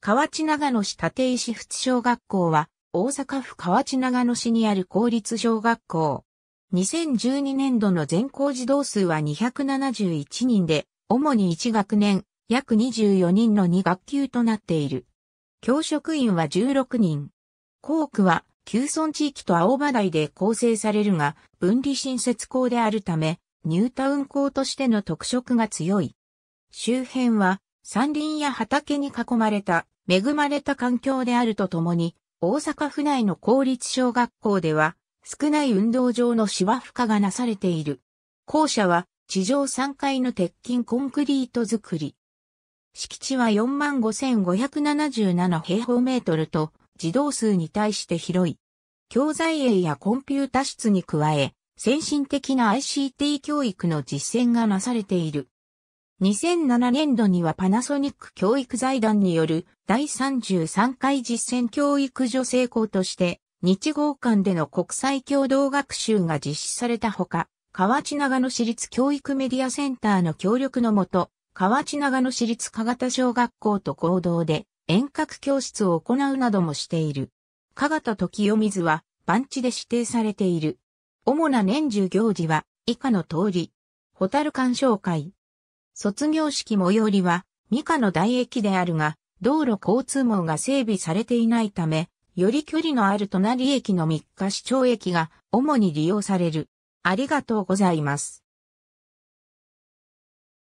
河内長野市立石仏小学校は、大阪府河内長野市にある公立小学校。2012年度の全校児童数は271人で、主に1学年、約24人の2学級となっている。教職員は16人。校区は、旧村地域と青葉台で構成されるが、分離新設校であるため、ニュータウン校としての特色が強い。周辺は、山林や畑に囲まれた恵まれた環境であるとともに、大阪府内の公立小学校では、少ない運動場の芝負荷がなされている。校舎は、地上3階の鉄筋コンクリート作り。敷地は45,577平方メートルと、児童数に対して広い。教材営やコンピュータ室に加え、先進的な ICT 教育の実践がなされている。2007年度にはパナソニック教育財団による第33回実践教育助成校として日豪館での国際共同学習が実施されたほか、河内長野市立教育メディアセンターの協力のもと、河内長野市立加賀田小学校と合同で遠隔教室を行うなどもしている。加賀田時代水は番地で指定されている。主な年中行事は以下の通り、ホタル鑑賞会。卒業式最寄りは、三カの大駅であるが、道路交通網が整備されていないため、より距離のある隣駅の三日市町駅が主に利用される。ありがとうございます。